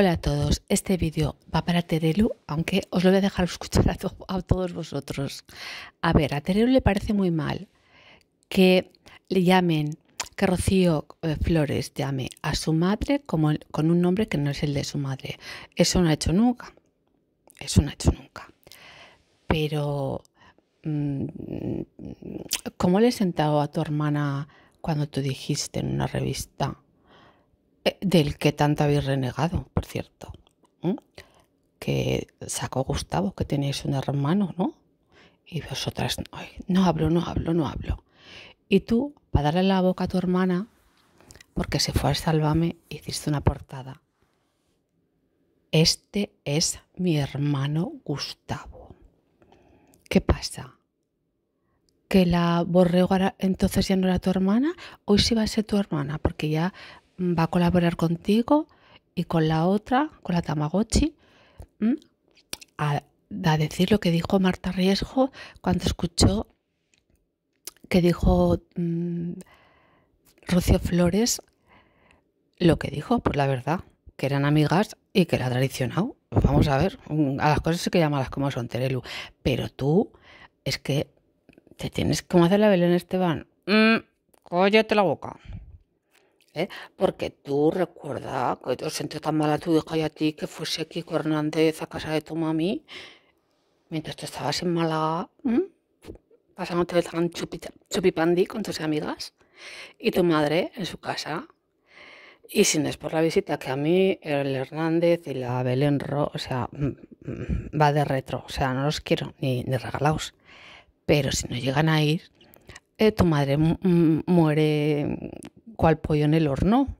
Hola a todos, este vídeo va para Terelu, aunque os lo voy a dejar escuchar a, todos vosotros. A ver, a Terelu le parece muy mal que le llamen, que Rocío eh, Flores llame a su madre como con un nombre que no es el de su madre. Eso no ha hecho nunca, eso no ha hecho nunca. Pero, mm, ¿cómo le he sentado a tu hermana cuando tú dijiste en una revista eh, del que tanto habéis renegado, por cierto, que sacó Gustavo, que tenéis un hermano, ¿no? Y vosotras, no hablo, no hablo, no hablo. Y tú, para darle la boca a tu hermana, porque se fue al y hiciste una portada. Este es mi hermano Gustavo. ¿Qué pasa? ¿Que la borrego entonces ya no era tu hermana? Hoy sí va a ser tu hermana, porque ya Mm, va a colaborar contigo y con la otra, con la Tamagotchi, mm, a, decir lo que dijo Marta Riesgo cuando escuchó que dijo mmm, Rocío Flores lo que dijo, pues la verdad, que eran amigas y que la ha vamos a ver, a las cosas se que las como son, Terelu. Pero tú, es que te tienes como hacer la Belén Esteban. van mm, cóllate la boca. ¿eh? Porque tú recuerda que te tan mal a tu hija y a ti que fuese con Hernández a casa de tu mami mientras tú estabas en Málaga ¿eh? pasándote el gran chupipandi con tus amigas y tu madre en su casa. Y si no es por la visita, que a mí el Hernández y la Belén Ro, o sea, va de retro, o sea, no los quiero ni, ni regalaos. Pero si no llegan a ir, eh, tu madre muere cual pollo en el horno.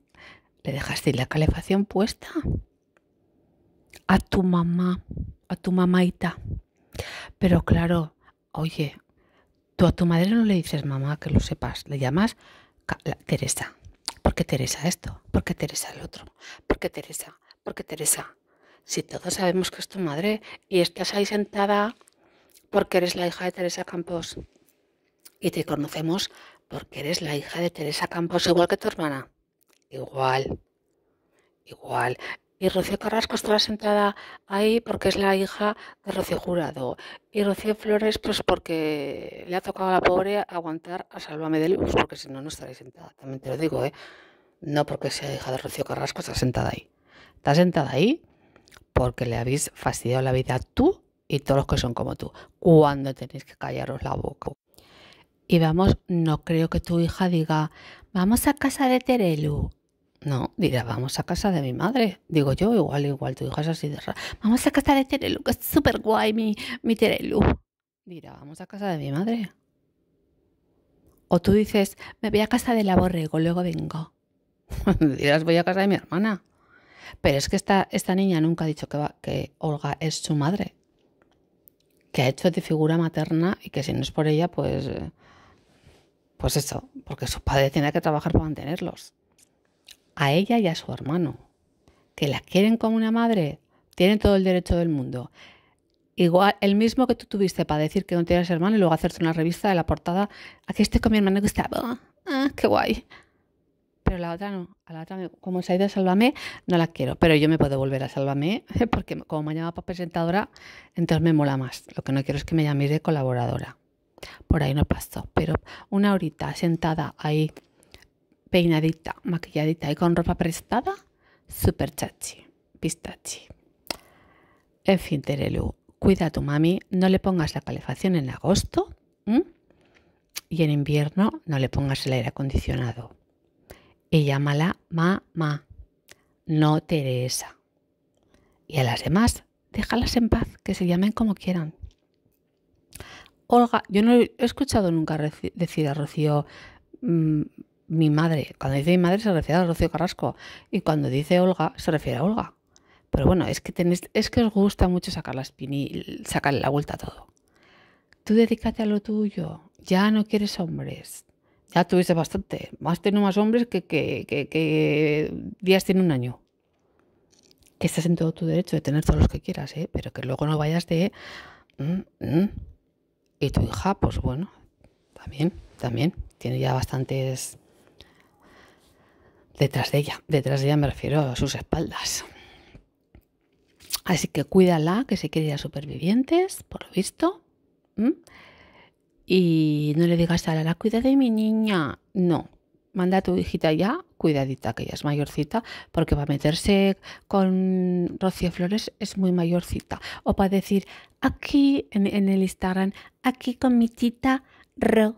¿Le dejaste la calefacción puesta? A tu mamá, a tu mamaita. Pero claro, oye, tú a tu madre no le dices mamá, que lo sepas, le llamas Teresa. ¿Por qué Teresa esto? ¿Por qué Teresa el otro? qué Teresa? porque Teresa? Si todos sabemos que es tu madre y estás ahí sentada porque eres la hija de Teresa Campos y te conocemos porque eres la hija de Teresa Campos, igual que tu hermana. Igual. Igual. Y Rocío Carrasco estaba sentada ahí porque es la hija de Rocío Jurado. Y Rocío Flores, pues porque le ha tocado a la pobre aguantar a Sálvame de Luz, porque si no, no estaría sentada. También te lo digo, ¿eh? No porque sea hija de Rocío Carrasco, está sentada ahí. Está sentada ahí porque le habéis fastidiado la vida tú y todos los que son como tú. Cuando tenéis que callaros la boca. Y vamos, no creo que tu hija diga, vamos a casa de Terelu. No, dirá, vamos a casa de mi madre. Digo yo, igual, igual, tu hija es así de rara. Vamos a casa de Terelu, que es súper guay mi, Terelu. Dirá, vamos a casa de mi madre. O tú dices, me voy a casa de la borrego, luego vengo. Dirás, voy a casa de mi hermana. Pero es que esta, esta niña nunca ha dicho que Olga es su madre. Que ha hecho de figura materna y que si no es por ella, pues eh, pues eso, porque su padre tienen que trabajar para mantenerlos. A ella y a su hermano, que la quieren como una madre, tienen todo el derecho del mundo. Igual, el mismo que tú tuviste para decir que no tienes hermano y luego hacerte una revista de la portada, aquí estoy con mi hermano que está, ah, ah qué guay. Pero la otra no, a la otra, como se ha ido a Sálvame, no la quiero, pero yo me puedo volver a Sálvame porque como me llama para presentadora, entonces me mola más. Lo que no quiero es que me llame de colaboradora por ahí no pasó, pero una horita sentada ahí, peinadita, maquilladita y con ropa prestada, super chachi, pistachi. En fin, Terelu, cuida a tu mami, no le pongas la calefacción en agosto y en invierno no le pongas el aire acondicionado. Y llámala mamá, no Teresa. Y a las demás, déjalas en paz, que se llamen como quieran. Olga, yo no he escuchado nunca decir a Rocío mm, mi madre. Cuando dice mi madre se refiere a Rocío Carrasco y cuando dice Olga se refiere a Olga. Pero bueno, es que, tenés, es que os gusta mucho sacar la y sacarle la vuelta a todo. Tú dedícate a lo tuyo, ya no quieres hombres. Ya tuviste bastante. Más tenido más hombres que, días tiene un año que estás en todo tu derecho de tener todos los que quieras, ¿eh? pero que luego no vayas de... Mm, mm, y tu hija, pues bueno, también, también, tiene ya bastantes detrás de ella. Detrás de ella me refiero a sus espaldas. Así que cuídala, que se quede supervivientes, por lo visto. Y no le digas a la cuida de mi niña. No, manda a tu hijita ya, cuidadita, que ya es mayorcita, porque para meterse con Rocío Flores es muy mayorcita. O para decir, aquí en, el Instagram, aquí con mi tita Ro.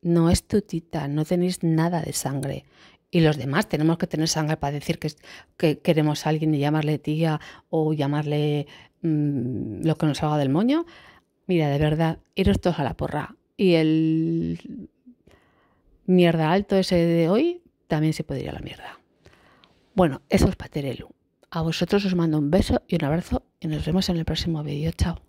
No es tu tita, no tenéis nada de sangre. Y los demás tenemos que tener sangre para decir que, que queremos a alguien y llamarle tía o llamarle mm, lo que nos haga del moño. Mira, de verdad, iros todos a la porra. Y el mierda alto ese de hoy también se podría la mierda. Bueno, eso es Paterelu. A vosotros os mando un beso y un abrazo y nos vemos en el próximo vídeo. Chao.